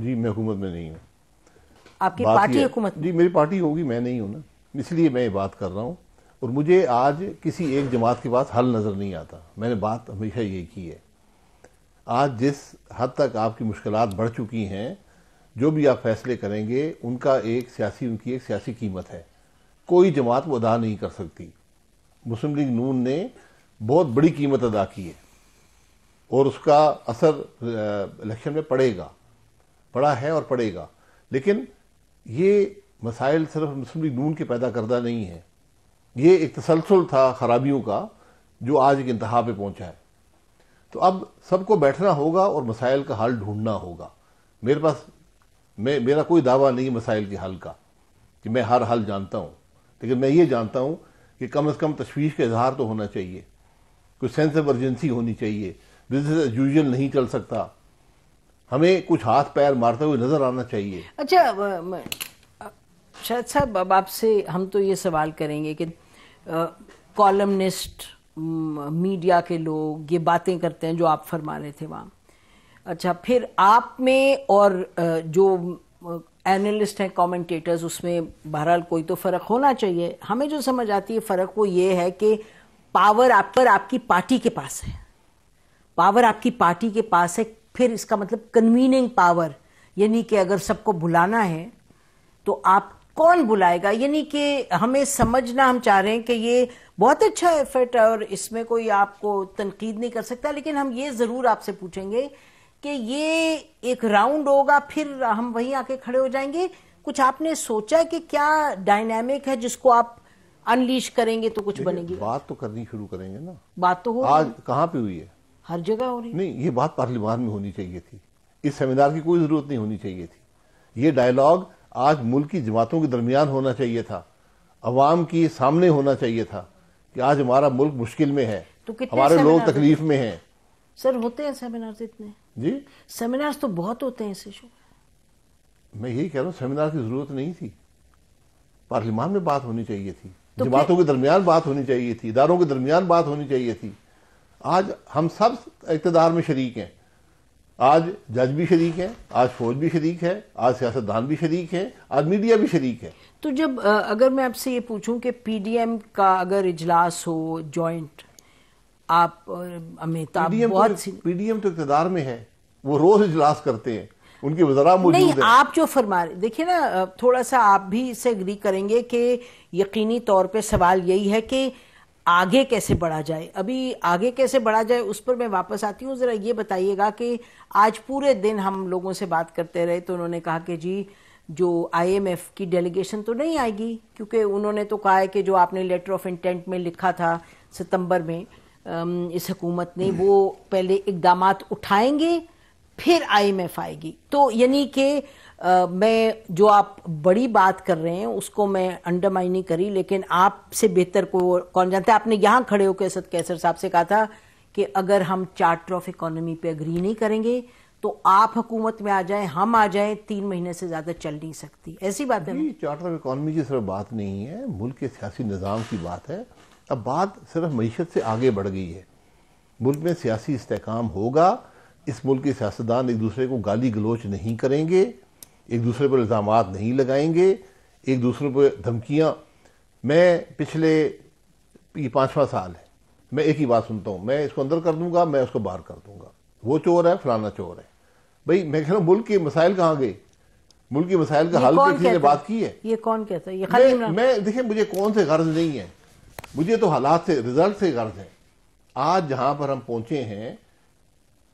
जी मैं हुकूमत में नहीं हूँ आपकी पार्टी हुकूमत जी मेरी पार्टी होगी मैं नहीं हूँ ना इसलिए मैं ये बात कर रहा हूँ और मुझे आज किसी एक जमात के पास हल नज़र नहीं आता मैंने बात हमेशा ये की है आज जिस हद तक आपकी मुश्किल बढ़ चुकी हैं जो भी आप फैसले करेंगे उनका एक सियासी उनकी एक सियासी कीमत है कोई जमात वो अदा नहीं कर सकती मुस्लिम लीग नून ने बहुत बड़ी कीमत अदा की है और उसका असर इलेक्शन में पड़ेगा पड़ा है और पड़ेगा लेकिन ये मसाइल सिर्फ मुस्लिम लीग नून के पैदा करदा नहीं है ये एक तसलसल था खराबियों का जो आज एक इंतहा पे पहुंचा है तो अब सबको बैठना होगा और मसाइल का हल ढूंढना होगा मेरे पास मैं मेरा कोई दावा नहीं मसाइल के हल का कि मैं हर हल जानता हूँ लेकिन मैं ये जानता हूँ कि कम अज़ कम तशवीश का इजहार तो होना चाहिए कोई सेंस ऑफ अर्जेंसी होनी चाहिए बिजनेस यूजल नहीं चल सकता हमें कुछ हाथ पैर मारते हुए नजर आना चाहिए अच्छा शायद साहब अब आपसे हम तो ये सवाल करेंगे कि कॉलमनिस्ट मीडिया के लोग ये बातें करते हैं जो आप फरमा रहे थे वहाँ अच्छा फिर आप में और जो एनालिस्ट हैं कमेंटेटर्स उसमें बहरहाल कोई तो फ़र्क होना चाहिए हमें जो समझ आती है फ़र्क वो ये है कि पावर आप पर आपकी पार्टी के पास है पावर आपकी पार्टी के पास है फिर इसका मतलब कन्वीनिंग पावर यानी कि अगर सबको बुलाना है तो आप कौन बुलाएगा यानी कि हमें समझना हम चाह रहे हैं कि ये बहुत अच्छा एफर्ट है और इसमें कोई आपको तनकीद नहीं कर सकता लेकिन हम ये ज़रूर आपसे पूछेंगे कि ये एक राउंड होगा फिर हम वहीं आके खड़े हो जाएंगे कुछ आपने सोचा कि क्या डायनामिक है जिसको आप अनलीश करेंगे तो कुछ बनेगी बात तो करनी शुरू करेंगे ना बात तो हो आज कहाँ पे हुई है हर जगह हो रही नहीं ये बात पार्लियामान में होनी चाहिए थी इस सेमिनार की कोई जरूरत नहीं होनी चाहिए थी ये डायलॉग आज मुल्क की जमातों के दरमियान होना चाहिए था अवाम के सामने होना चाहिए था कि आज हमारा मुल्क मुश्किल में है तो हमारे लोग तकलीफ में हैं सर होते हैं सेमिनार इतने जी सेमिनार तो बहुत होते हैं इस इशू मैं यही कह रहा हूँ सेमिनार की जरूरत नहीं थी पार्लियामान में बात होनी चाहिए थी तो जमातों के दरमियान बात होनी चाहिए थी इदारों के दरमियान बात होनी चाहिए थी आज हम सब इकतदार में शरीक हैं आज जज भी शरीक है आज फौज भी शरीक है आज सियासतदान भी शरीक है आज मीडिया भी शरीक है तो जब अगर मैं आपसे ये पूछूं कि पीडीएम का अगर इजलास हो जॉइंट आप अमिताभ पीडीएम तो, तो इकतदार में है वो रोज इजलास करते हैं उनकी वजरा मौजूद नहीं है। आप जो फरमा रहे देखिए ना थोड़ा सा आप भी इससे एग्री करेंगे कि यकीनी तौर पे सवाल यही है कि आगे कैसे बढ़ा जाए अभी आगे कैसे बढ़ा जाए उस पर मैं वापस आती हूँ ज़रा ये बताइएगा कि आज पूरे दिन हम लोगों से बात करते रहे तो उन्होंने कहा कि जी जो आईएमएफ की डेलीगेशन तो नहीं आएगी क्योंकि उन्होंने तो कहा है कि जो आपने लेटर ऑफ इंटेंट में लिखा था सितंबर में इस हुकूमत ने वो पहले इकदाम उठाएंगे फिर आईएमएफ आएगी तो यानी कि मैं जो आप बड़ी बात कर रहे हैं उसको मैं अंडरमाइन नहीं करी लेकिन आपसे बेहतर को कौन जानता है आपने यहाँ खड़े होकर असद कैसर साहब से कहा था कि अगर हम चार्टर ऑफ इकोनॉमी पे अग्री नहीं करेंगे तो आप हुकूमत में आ जाएं हम आ जाएं तीन महीने से ज़्यादा चल नहीं सकती ऐसी बात है चार्टर ऑफ इकोनॉमी की सिर्फ बात नहीं है मुल्क के सियासी निज़ाम की बात है अब बात सिर्फ मीशत से आगे बढ़ गई है मुल्क में सियासी इस्तेकाम होगा इस मुल्क के सियासतदान एक दूसरे को गाली गलोच नहीं करेंगे एक दूसरे पर इल्ज़ाम नहीं लगाएंगे एक दूसरे पर धमकियाँ मैं पिछले ये पाँचवा साल है मैं एक ही बात सुनता हूँ मैं इसको अंदर कर दूंगा मैं उसको बाहर कर दूंगा वो चोर है फलाना चोर है भाई मैं कह रहा हूँ मुल्क के मसाइल कहाँ गए मुल्क के मसाइल का हाल किसी ने बात की है ये कौन कहता है ये मैं, मैं देखिए मुझे कौन से गर्ज नहीं है मुझे तो हालात से रिजल्ट से गर्ज है आज जहाँ पर हम पहुंचे हैं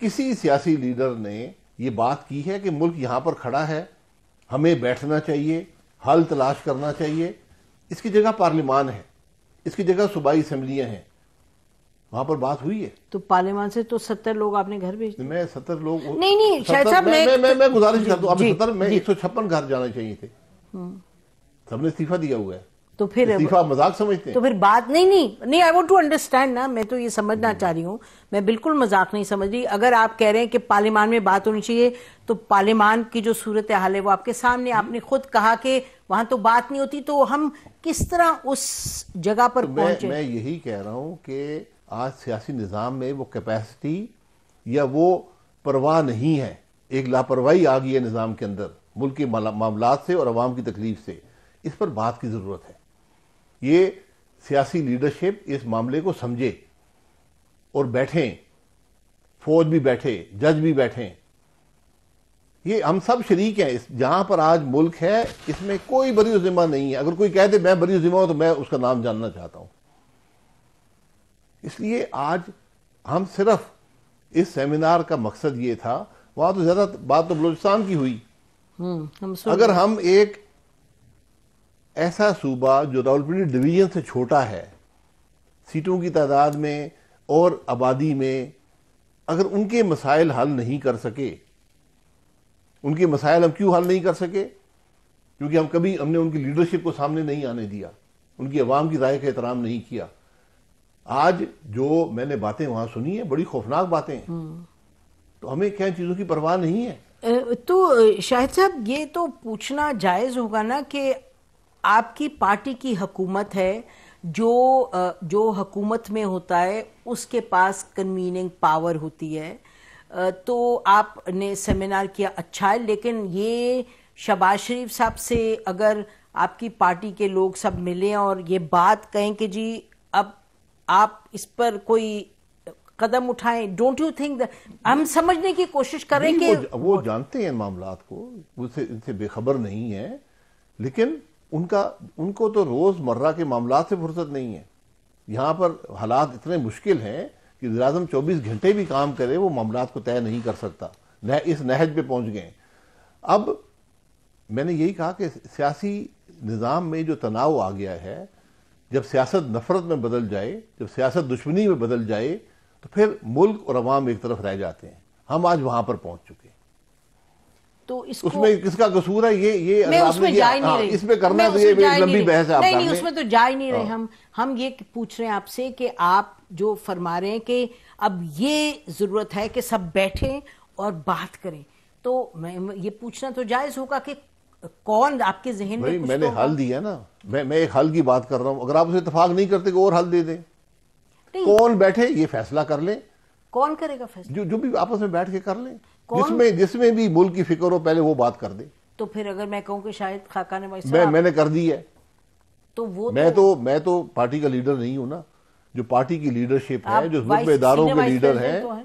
किसी सियासी लीडर ने ये बात की है कि मुल्क यहाँ पर खड़ा है हमें बैठना चाहिए हल तलाश करना चाहिए इसकी जगह पार्लियामान है इसकी जगह सूबाई असम्बलियाँ हैं वहाँ पर बात हुई है तो पार्लियामान से तो सत्तर लोग आपने घर भेज मैं सत्तर लोग नहीं नहीं शायद साहब मैं मैं, मैं, मैं गुजारिश कर दूँ आप सत्तर मैं एक सौ छप्पन घर जाना चाहिए थे हम्म। सबने इस्तीफा दिया हुआ है तो फिर मजाक समझते हैं तो फिर बात नहीं नहीं नहीं आई वांट टू अंडरस्टैंड ना मैं तो ये समझना हम्म। चाह रही हूँ मैं बिल्कुल मजाक नहीं समझ रही अगर आप कह रहे हैं कि पार्लियमान में बात होनी चाहिए तो पार्लियमान की जो सूरत हाल है वो आपके सामने हम्म। आपने खुद कहा कि वहां तो बात नहीं होती तो हम किस तरह उस जगह पर तो पहुंचे मैं, मैं यही कह रहा हूँ कि आज सियासी निज़ाम में वो कैपेसिटी या वो परवाह नहीं है एक लापरवाही आ गई है निज़ाम के अंदर मुल्क के मामला से और आवाम की तकलीफ से इस पर बात की ज़रूरत है ये सियासी लीडरशिप इस मामले को समझे और बैठे फौज भी बैठे जज भी बैठे ये हम सब शरीक हैं इस जहां पर आज मुल्क है इसमें कोई बड़ी जिम्मा नहीं है अगर कोई कहते मैं बड़ी जिम्मा हूं तो मैं उसका नाम जानना चाहता हूं इसलिए आज हम सिर्फ इस सेमिनार का मकसद ये था वहां तो ज्यादा बात तो बलूचिस्तान की हुई हम्म, हम अगर हम एक ऐसा सूबा जो रावलपिंडी डिवीजन से छोटा है सीटों की तादाद में और आबादी में अगर उनके मसाइल हल नहीं कर सके उनके मसाइल हम क्यों हल नहीं कर सके क्योंकि हम कभी हमने उनकी लीडरशिप को सामने नहीं आने दिया उनकी आवाम की राय का एहतराम नहीं किया आज जो मैंने बातें वहां सुनी है बड़ी खौफनाक बातें हैं हम्म। तो हमें क्या चीज़ों की परवाह नहीं है तो शाहिद साहब ये तो पूछना जायज़ होगा ना कि आपकी पार्टी की हकूमत है जो जो हकूमत में होता है उसके पास कन्वीनिंग पावर होती है तो आपने सेमिनार किया अच्छा है लेकिन ये शबाज शरीफ साहब से अगर आपकी पार्टी के लोग सब मिलें और ये बात कहें कि जी अब आप इस पर कोई कदम उठाएं डोंट यू थिंक हम समझने की कोशिश करें कि वो, वो जानते हैं मामला को उनसे बेखबर नहीं है लेकिन उनका उनको तो रोज़मर्रा के मामला से फुर्सत नहीं है यहां पर हालात इतने मुश्किल हैं कि वजम चौबीस घंटे भी काम करे वो मामला को तय नहीं कर सकता नह, इस नहज पे पहुंच गए अब मैंने यही कहा कि सियासी निज़ाम में जो तनाव आ गया है जब सियासत नफरत में बदल जाए जब सियासत दुश्मनी में बदल जाए तो फिर मुल्क और अवाम एक तरफ रह जाते हैं हम आज वहां पर पहुंच चुके हैं तो इसको उसमें किसका कसूर है ये ये मैं उसमें जा ही नहीं हाँ, रही इसमें करना तो ये लंबी बहस है नहीं नहीं उसमें तो जा ही नहीं रहे हाँ। हम हम ये पूछ रहे हैं आपसे कि आप जो फरमा रहे हैं कि अब ये जरूरत है कि सब बैठें और बात करें तो मैं ये पूछना तो जायज होगा कि कौन आपके जहन में मैंने हल दिया ना मैं मैं एक हल की बात कर रहा हूँ अगर आप उसे इतफाक नहीं करते और हल दे दें कौन बैठे ये फैसला कर लें कौन करेगा फैसला जो जो भी आपस में बैठ के कर ले जिसमें जिसमें भी मुल्क की फिक्र हो पहले वो बात कर दे तो फिर अगर मैं कहूँ कि शायद खाका ने मैं मैंने कर दी है तो वो मैं तो, तो मैं तो पार्टी का लीडर नहीं हूँ ना जो पार्टी की लीडरशिप है जो जिम्मेदारों के लीडर हैं तो